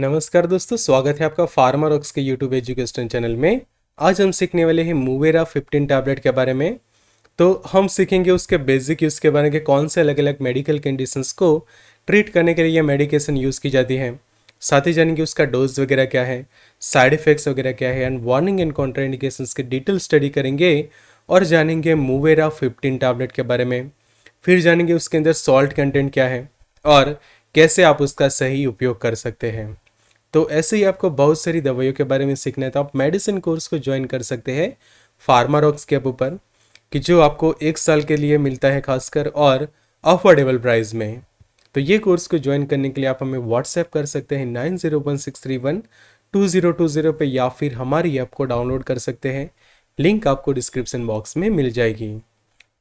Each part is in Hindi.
नमस्कार दोस्तों स्वागत है आपका फार्मा रॉक्स के यूट्यूब एजुकेशन चैनल में आज हम सीखने वाले हैं मूवेरा 15 टैबलेट के बारे में तो हम सीखेंगे उसके बेसिक यूज़ के बारे में कौन से अलग अलग मेडिकल कंडीशंस को ट्रीट करने के लिए यह मेडिकेशन यूज़ की जाती है साथ ही जानेंगे उसका डोज वगैरह क्या है साइड इफ़ेक्ट्स वगैरह क्या है एंड वार्निंग एंड इंडिकेशन की डिटेल स्टडी करेंगे और जानेंगे मूवेरा फिफ्टीन टैबलेट के बारे में फिर जानेंगे उसके अंदर सॉल्ट कंटेंट क्या है और कैसे आप उसका सही उपयोग कर सकते हैं तो ऐसे ही आपको बहुत सारी दवाइयों के बारे में सीखना है तो आप मेडिसिन कोर्स को ज्वाइन कर सकते हैं फार्मारॉक्स के ऊपर कि जो आपको एक साल के लिए मिलता है खासकर और अफोर्डेबल प्राइस में तो ये कोर्स को ज्वाइन करने के लिए आप हमें व्हाट्सएप कर सकते हैं nine zero one six three one two zero two zero पर या फिर हमारी ऐप को डाउनलोड कर सकते हैं लिंक आपको डिस्क्रिप्शन बॉक्स में मिल जाएगी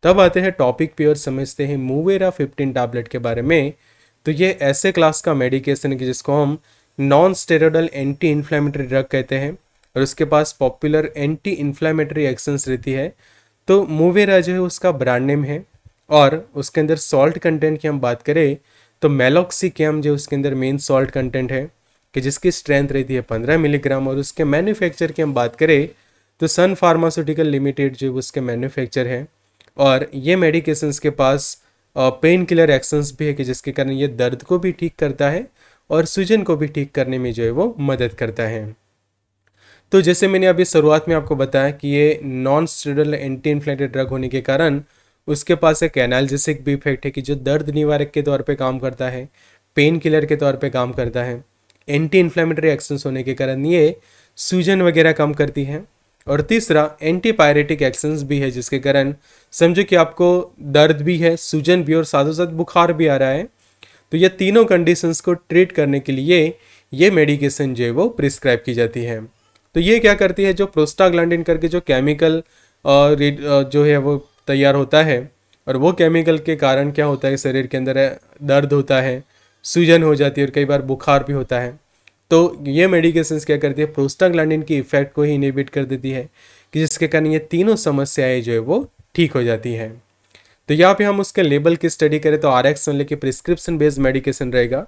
तब आते हैं टॉपिक पे और समझते हैं मूवेरा फिफ्टीन टैबलेट के बारे में तो ये ऐसे क्लास का मेडिकेशन है कि जिसको हम non steroidal anti inflammatory drug कहते हैं और उसके पास पॉपुलर एंटी इन्फ्लामेटरी एक्शंस रहती है तो मोवेरा जो है उसका ब्रांड नेम है और उसके अंदर सॉल्ट कंटेंट की हम बात करें तो मेलोक्सिकैम जो उसके अंदर मेन सॉल्ट कंटेंट है कि जिसकी स्ट्रेंथ रहती है पंद्रह मिलीग्राम और उसके मैन्युफैक्चर की हम बात करें तो सन फार्मास्यूटिकल लिमिटेड जो उसके मैन्युफैक्चर है और ये मेडिकेशंस के पास पेन किलर एक्शंस भी है कि जिसके कारण ये दर्द को भी ठीक करता है और सूजन को भी ठीक करने में जो है वो मदद करता है तो जैसे मैंने अभी शुरुआत में आपको बताया कि ये non steroidal anti inflated drug होने के कारण उसके पास एक एनाल्जेसिक भी इफेक्ट है कि जो दर्द निवारक के तौर पे काम करता है पेन किलर के तौर पे काम करता है एंटी इन्फ्लेमेटरी एक्शंस होने के कारण ये सूजन वगैरह कम करती है और तीसरा एंटी पायरेटिक एक्शंस भी है जिसके कारण समझो कि आपको दर्द भी है सूजन भी और साथ साथ बुखार भी आ रहा है तो ये तीनों कंडीशंस को ट्रीट करने के लिए ये मेडिकेशन जो है वो प्रिस्क्राइब की जाती है तो ये क्या करती है जो प्रोस्टाग्लैंडिन करके जो केमिकल जो है वो तैयार होता है और वो केमिकल के कारण क्या होता है शरीर के अंदर दर्द होता है सूजन हो जाती है और कई बार बुखार भी होता है तो ये मेडिकेशंस क्या करती है प्रोस्टाग्लैंडिन की इफेक्ट को ही इनिबिट कर देती है कि जिसके कारण ये तीनों समस्याएं जो है वो ठीक हो जाती हैं तो यहाँ पे हम उसके लेबल की स्टडी करें तो आर एक्स लेके प्रिस्क्रिप्शन बेस्ड मेडिकेशन रहेगा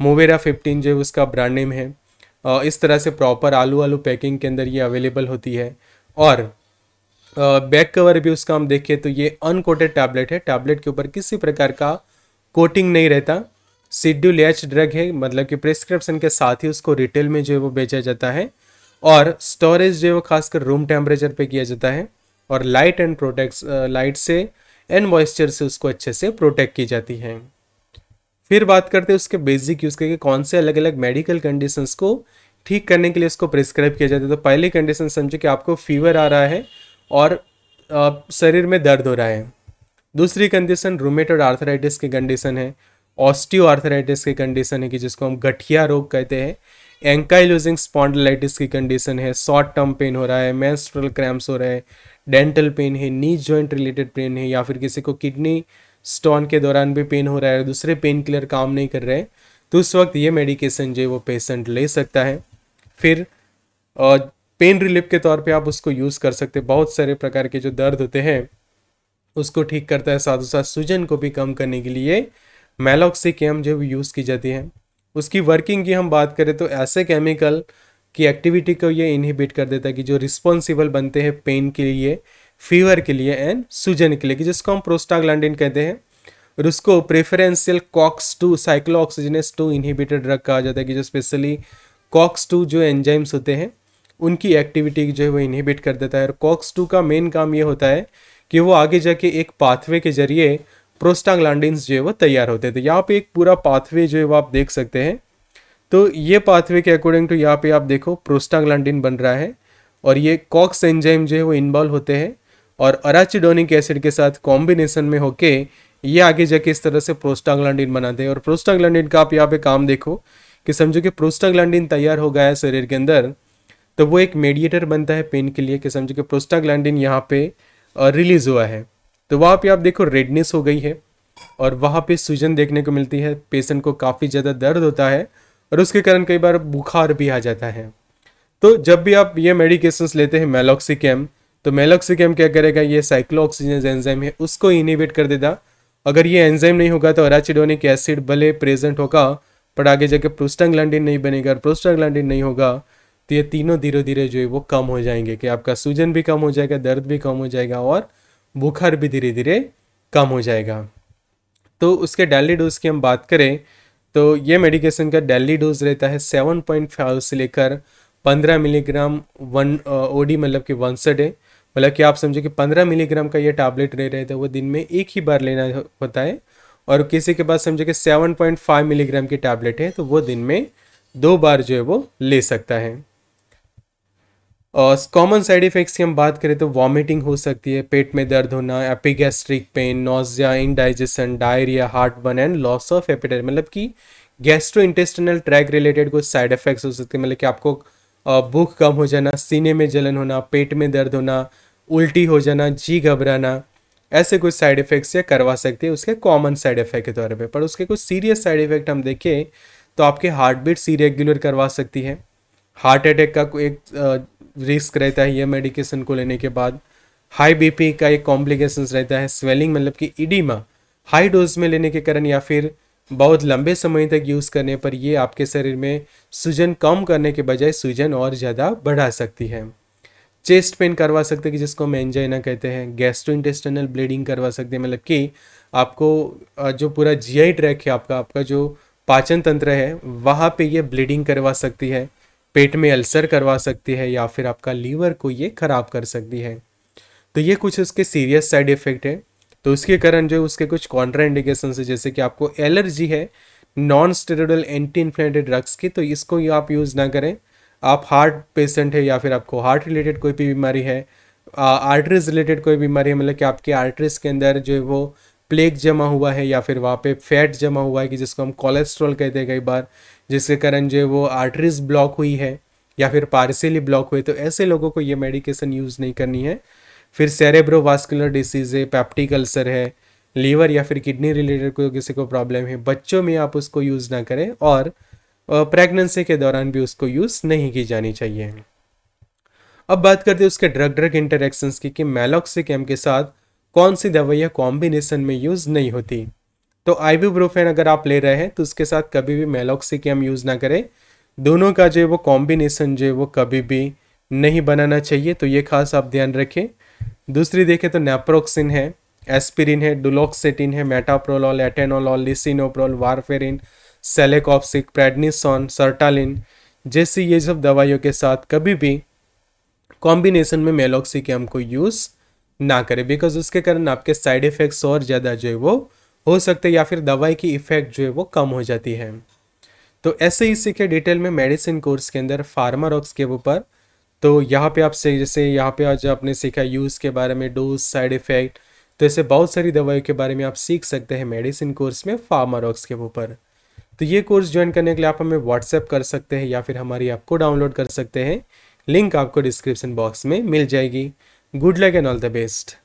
मोवेरा फिफ्टीन जो है उसका ब्रांड नेम है इस तरह से प्रॉपर आलू आलू पैकिंग के अंदर ये अवेलेबल होती है और बैक कवर भी उसका हम देखें तो ये अनकोटेड टैबलेट है टैबलेट के ऊपर किसी प्रकार का कोटिंग नहीं रहता शेड्यूल एच ड्रग है मतलब कि प्रिस्क्रिप्शन के साथ ही उसको रिटेल में जो है वो बेचा जाता है और स्टोरेज जो है वो खासकर रूम टेम्परेचर पे किया जाता है और लाइट एंड प्रोटेक्ट लाइट से एंड मॉइस्चर से उसको अच्छे से प्रोटेक्ट की जाती है फिर बात करते हैं उसके बेसिक यूज़ करके कौन से अलग अलग मेडिकल कंडीशंस को ठीक करने के लिए उसको प्रिस्क्राइब किया जाता है तो पहली कंडीशन समझो कि आपको फीवर आ रहा है और आ, शरीर में दर्द हो रहा है दूसरी कंडीशन रूमेटोड आर्थराइटिस की कंडीशन है ऑस्टियो आर्थराइटिस की कंडीशन है कि जिसको हम गठिया रोग कहते हैं एंकाइलोजिंग स्पॉन्डलाइटिस की कंडीशन है शॉर्ट टर्म पेन हो रहा है मैंस्ट्रल क्रैम्प्स हो रहा है डेंटल पेन है नी जॉइंट रिलेटेड पेन है या फिर किसी को किडनी स्टोन के दौरान भी पेन हो रहा है दूसरे पेन किलर काम नहीं कर रहे हैं तो उस वक्त ये मेडिकेशन जो है वो पेशेंट ले सकता है फिर पेन रिलीफ के तौर पे आप उसको यूज़ कर सकते हैं बहुत सारे प्रकार के जो दर्द होते हैं उसको ठीक करता है साथ साथ सूजन को भी कम करने के लिए मेलोक्सिक जो यूज़ की जाती है उसकी वर्किंग की हम बात करें तो ऐसे केमिकल की एक्टिविटी को ये इनहिबिट कर देता है कि जो रिस्पॉन्सिबल बनते हैं पेन के लिए फीवर के लिए एंड सूजन के लिए कि जिसको हम प्रोस्टाग्लैंडिन कहते हैं और उसको preferential COX two oxygenase two inhibited drug कहा जाता है कि जो स्पेशली कॉक्स टू जो एंजाइम्स होते हैं उनकी एक्टिविटी जो है वो इनहिबिट कर देता है और कॉक्स टू का मेन काम ये होता है कि वो आगे जाके एक पाथवे के जरिए प्रोस्टाग्लैंडिन्स जो है वो तैयार होते हैं तो यहाँ पे एक पूरा पाथवे जो है वो आप देख सकते हैं तो ये पाथवे के अकॉर्डिंग टू यहाँ पे आप देखो प्रोस्टाग्लैंडिन बन रहा है और ये कॉक्स एंजाइम जो है वो इन्वॉल्व होते हैं और अराचिडोनिक एसिड के साथ कॉम्बिनेशन में होके ये आगे जाके इस तरह से प्रोस्टाग्लैंडिन बनाते हैं और प्रोस्टाग्लैंडिन का आप यहाँ पे काम देखो कि समझो कि प्रोस्टाग्लैंडिन तैयार हो गया है शरीर के अंदर तो वो एक मेडिएटर बनता है पेन के लिए कि समझो कि प्रोस्टाग्लैंडिन यहाँ पे रिलीज हुआ है तो वहाँ पे आप देखो रेडनेस हो गई है और वहाँ पे सूजन देखने को मिलती है पेशेंट को काफ़ी ज़्यादा दर्द होता है और उसके कारण कई बार बुखार भी आ जाता है तो जब भी आप ये मेडिकेशंस लेते हैं मेलॉक्सिकम तो मेलोक्सिकैम क्या करेगा ये साइक्लोऑक्सीजन एंजाइम है उसको इनिवेट कर देता अगर ये एंजाइम नहीं होगा तो अराचिडोनिक एसिड भले प्रेजेंट होगा पर आगे जाके प्रोस्टाग्लैंडिन नहीं बनेगा और प्रोस्टाग्लैंडिन नहीं होगा तो ये तीनों धीरे धीरे जो है वो कम हो जाएंगे कि आपका सूजन भी कम हो जाएगा दर्द भी कम हो जाएगा और बुखार भी धीरे धीरे कम हो जाएगा तो उसके डेली डोज की हम बात करें तो ये मेडिकेशन का डेली डोज रहता है सेवन पॉइंट फाइव से लेकर पंद्रह मिलीग्राम वन ओ डी मतलब कि वंस अ डे मतलब कि आप समझो कि पंद्रह मिलीग्राम का ये टैबलेट रह रहे थे वो दिन में एक ही बार लेना होता है और किसी के पास समझो कि सेवन पॉइंट फाइव मिलीग्राम की टैबलेट है तो वो दिन में दो बार जो है वो ले सकता है कॉमन साइड इफ़ेक्ट्स की हम बात करें तो वॉमिटिंग हो सकती है पेट में दर्द होना epigastric pain nausea indigestion diarrhoea heartburn and loss of appetite मतलब कि गैस्ट्रो इंटेस्टनल ट्रैक रिलेटेड कुछ साइड इफ़ेक्ट्स हो सकते हैं मतलब कि आपको भूख कम हो जाना सीने में जलन होना पेट में दर्द होना उल्टी हो जाना जी घबराना ऐसे कुछ साइड इफ़ेक्ट्स या करवा सकती है उसके कॉमन साइड इफ़ेक्ट के तौर पे पर उसके कुछ सीरियस साइड इफ़ेक्ट हम देखें तो आपके हार्ट बीट सी रेगुलर करवा सकती है हार्ट अटैक का एक रिस्क रहता है ये मेडिकेशन को लेने के बाद हाई बीपी का एक कॉम्प्लिकेशन रहता है स्वेलिंग मतलब कि इडीमा हाई डोज में लेने के कारण या फिर बहुत लंबे समय तक यूज़ करने पर ये आपके शरीर में सूजन कम करने के बजाय सूजन और ज़्यादा बढ़ा सकती है चेस्ट पेन करवा सकते हैं जिसको हम एंजाइना कहते हैं गैस्ट्रो इंटेस्टनल ब्लीडिंग करवा सकते हैं मतलब कि आपको जो पूरा जीआई ट्रैक है आपका आपका जो पाचन तंत्र है वहाँ पे ये ब्लीडिंग करवा सकती है पेट में अल्सर करवा सकती है या फिर आपका लीवर को ये ख़राब कर सकती है तो ये कुछ उसके सीरियस साइड इफ़ेक्ट है तो उसके कारण जो उसके कुछ कॉन्ट्रा इंडिकेशन है जैसे कि आपको एलर्जी है non steroidal anti inflated drugs की तो इसको आप यूज़ ना करें आप हार्ट पेशेंट है या फिर आपको हार्ट रिलेटेड कोई भी बीमारी है आर्टरीज रिलेटेड कोई बीमारी है मतलब कि आपके आर्टरीज के अंदर जो है वो प्लेग जमा हुआ है या फिर वहाँ पे फैट जमा हुआ है कि जिसको हम कोलेस्ट्रॉल कहते हैं कई बार जिसके कारण जो है वो आर्टरीज ब्लॉक हुई है या फिर पार्सली ब्लॉक हुए तो ऐसे लोगों को ये मेडिकेशन यूज़ नहीं करनी है फिर सेरेब्रोवास्कुलर डिसीज़ है पैप्टिक अल्सर है लीवर या फिर किडनी रिलेटेड कोई किसी को प्रॉब्लम है बच्चों में आप उसको यूज़ ना करें और प्रेगनेंसी के दौरान भी उसको यूज़ नहीं की जानी चाहिए अब बात करते हैं उसके ड्रग ड्रग इंटरेक्शंस की कि मेलोक्सिकम के साथ कौन सी दवाइयाँ कॉम्बिनेशन में यूज़ नहीं होती तो आइबूब्रोफेन अगर आप ले रहे हैं तो उसके साथ कभी भी मेलोक्सिकम यूज़ ना करें दोनों का जो है वो कॉम्बिनेशन जो है वो कभी भी नहीं बनाना चाहिए तो ये खास आप ध्यान रखें दूसरी देखें तो नेप्रोक्सिन है एस्पिरिन है डुलोक्सेटिन है मेटाप्रोलॉल एटेनोलॉल लिसिनोप्रोल वारफेरिन सेलेकॉप्सिक प्रेडनीसॉन सर्टालिन जैसी ये सब दवाइयों के साथ कभी भी कॉम्बिनेशन में मेलोक्सिकम को यूज़ ना करें बिकॉज उसके कारण आपके साइड इफ़ेक्ट्स और ज़्यादा जो है वो हो सकते हैं या फिर दवाई की इफ़ेक्ट जो है वो कम हो जाती है तो ऐसे ही सीखे डिटेल में मेडिसिन कोर्स के अंदर फार्मारॉक्स के ऊपर तो यहाँ पे आपसे जैसे यहाँ पे आज आपने सीखा यूज़ के बारे में डोज साइड इफ़ेक्ट तो ऐसे बहुत सारी दवाइयों के बारे में आप सीख सकते हैं मेडिसिन कोर्स में फार्मारॉक्स के ऊपर तो ये कोर्स ज्वाइन करने के लिए आप हमें व्हाट्सएप कर सकते हैं या फिर हमारी ऐप को डाउनलोड कर सकते हैं लिंक आपको डिस्क्रिप्शन बॉक्स में मिल जाएगी Good luck and all the best.